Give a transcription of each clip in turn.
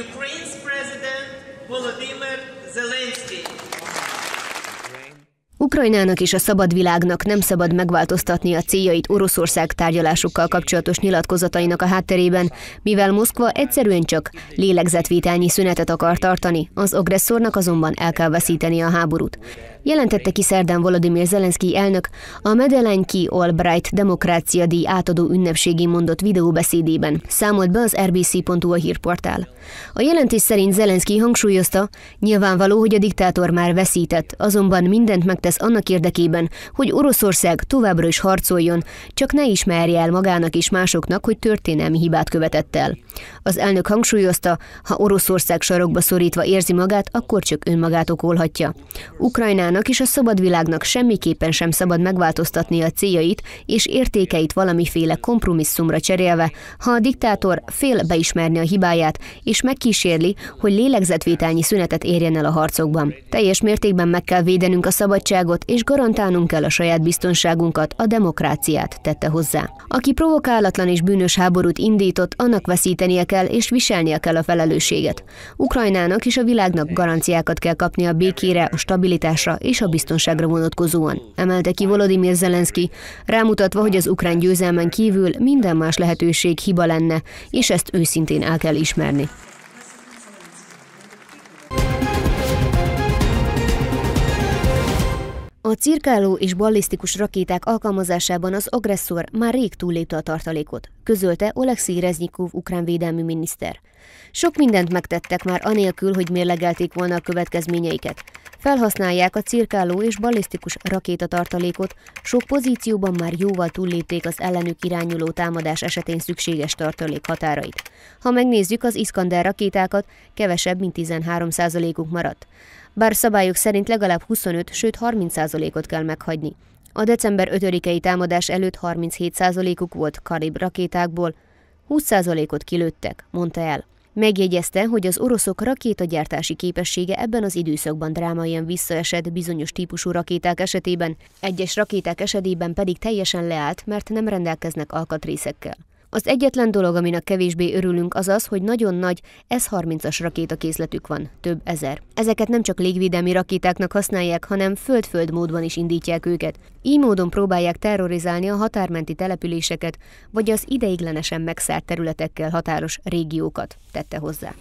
Ukraine's President Volodymyr Zelensky. Ukrajnának és a szabad világnak nem szabad megváltoztatni a céljait Oroszország tárgyalásokkal kapcsolatos nyilatkozatainak a hátterében, mivel Moszkva egyszerűen csak lélegzetvételnyi szünetet akar tartani, az agresszornak azonban el kell veszíteni a háborút. Jelentette ki szerdán Volodymyr Zelenszky elnök a Madeleine Key Albright demokrácia díj átadó ünnepségén mondott videóbeszédében, számolt be az rbc.hu a hírportál. A jelentés szerint Zelenszky hangsúlyozta, nyilvánvaló, hogy a diktátor már veszített, azonban mindent megtesz annak érdekében, hogy Oroszország továbbra is harcoljon, csak ne ismerje el magának és másoknak, hogy történelmi hibát követett el. Az elnök hangsúlyozta, ha Oroszország sarokba szorítva érzi magát, akkor csak önmagát okolhatja. Ukrajnán magának és a szabad világnak semmiképpen sem szabad megváltoztatni a céljait és értékeit valamiféle kompromisszumra cserélve, ha a diktátor fél beismerni a hibáját, és megkísérli, hogy lélegzetvételnyi szünetet érjen el a harcokban. Teljes mértékben meg kell védenünk a szabadságot, és garantálnunk kell a saját biztonságunkat, a demokráciát, tette hozzá. Aki provokálatlan és bűnös háborút indított, annak veszítenie kell és viselnie kell a felelősséget. Ukrajnának és a világnak garanciákat kell kapni a békére, a stabilitásra és a biztonságra vonatkozóan, emelte ki Volodymyr Zelenszky, rámutatva, hogy az ukrán győzelmen kívül minden más lehetőség hiba lenne, és ezt őszintén el kell ismerni. A cirkáló és ballisztikus rakéták alkalmazásában az agresszor már rég túllépte a tartalékot, közölte Oleksij Reznyikov ukrán védelmi miniszter. Sok mindent megtettek már anélkül, hogy mérlegelték volna a következményeiket. Felhasználják a cirkáló és ballisztikus rakétatartalékot, sok pozícióban már jóval túllépték az ellenük irányuló támadás esetén szükséges tartalék határait. Ha megnézzük az Iskander rakétákat, kevesebb, mint 13%-uk maradt. Bár szabályok szerint legalább 25, sőt 30%-ot kell meghagyni. A december 5-i támadás előtt 37%-uk volt Karib rakétákból, 20%-ot kilőttek, mondta el. Megjegyezte, hogy az oroszok rakétagyártási képessége ebben az időszakban drámaian visszaesett bizonyos típusú rakéták esetében, egyes rakéták esetében pedig teljesen leállt, mert nem rendelkeznek alkatrészekkel. Az egyetlen dolog, aminek kevésbé örülünk, az az, hogy nagyon nagy S-30-as rakétakészletük van, több ezer. Ezeket nem csak légvédelmi rakétáknak használják, hanem föld-föld módban is indítják őket. Így módon próbálják terrorizálni a határmenti településeket, vagy az ideiglenesen megszárt területekkel határos régiókat, tette hozzá.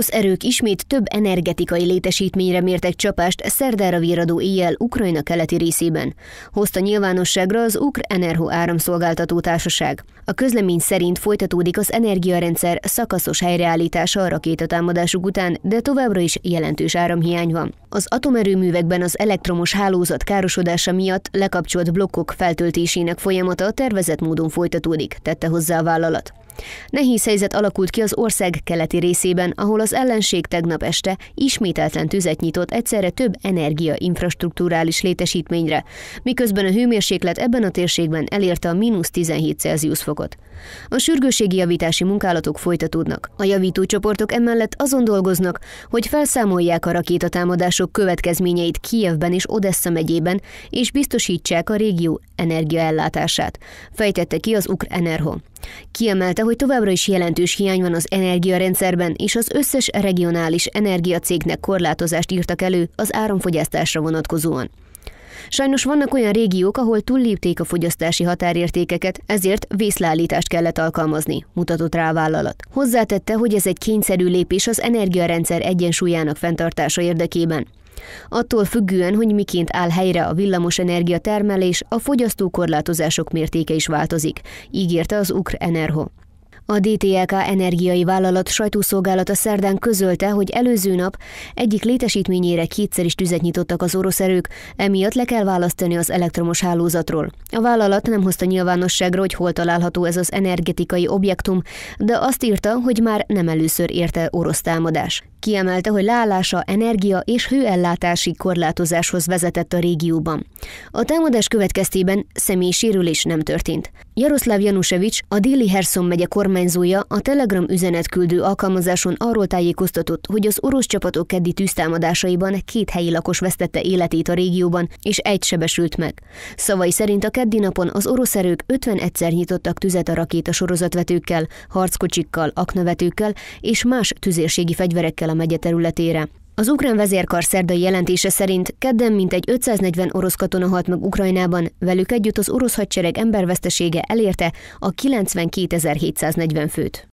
Orosz erők ismét több energetikai létesítményre mértek csapást szerdára viradó éjjel Ukrajna keleti részében. Hozta nyilvánosságra az Ukr Enerho áramszolgáltató társaság. A közlemény szerint folytatódik az energiarendszer szakaszos helyreállítása a rakétatámadásuk után, de továbbra is jelentős áramhiány van. Az atomerőművekben az elektromos hálózat károsodása miatt lekapcsolt blokkok feltöltésének folyamata tervezett módon folytatódik, tette hozzá a vállalat. Nehéz helyzet alakult ki az ország keleti részében, ahol az ellenség tegnap este ismételten tüzet nyitott egyszerre több energia infrastruktúrális létesítményre, miközben a hőmérséklet ebben a térségben elérte a mínusz 17 Celsius fokot. A sürgőségi javítási munkálatok folytatódnak. A javítócsoportok emellett azon dolgoznak, hogy felszámolják a rakétatámadások következményeit Kijevben és Odessa megyében, és biztosítsák a régió energiaellátását, fejtette ki az Enerho. Kiemelte kiemelte, hogy továbbra is jelentős hiány van az energiarendszerben, és az összes regionális energiacégnek korlátozást írtak elő az áramfogyasztásra vonatkozóan. Sajnos vannak olyan régiók, ahol túllépték a fogyasztási határértékeket, ezért vészleállítást kellett alkalmazni, mutatott rá a vállalat. Hozzátette, hogy ez egy kényszerű lépés az energiarendszer egyensúlyának fenntartása érdekében. Attól függően, hogy miként áll helyre a villamos energia termelés, a fogyasztókorlátozások mértéke is változik, ígérte az Ukr Enerho. A DTLK Energiai Vállalat sajtószolgálata szerdán közölte, hogy előző nap egyik létesítményére kétszer is tüzet nyitottak az orosz erők, emiatt le kell választani az elektromos hálózatról. A vállalat nem hozta nyilvánosságra, hogy hol található ez az energetikai objektum, de azt írta, hogy már nem először érte orosz támadás. Kiemelte, hogy leállása energia és hőellátási korlátozáshoz vezetett a régióban. A támadás következtében személyi sérülés nem történt. Jaroszláv Janusevics, a déli Herszon megye kormányzója a Telegram üzenetküldő alkalmazáson arról tájékoztatott, hogy az orosz csapatok keddi tűztámadásaiban két helyi lakos vesztette életét a régióban, és egy sebesült meg. Szavai szerint a keddi napon az orosz erők 51-szer nyitottak tüzet a rakéta sorozatvetőkkel, harckocsikkal, aknövetőkkel és más tüzérségi fegyverekkel Kajala megye területére. Az ukrán vezérkar szerdai jelentése szerint kedden mintegy 540 orosz katona halt meg Ukrajnában, velük együtt az orosz hadsereg embervesztesége elérte a 92.740 főt.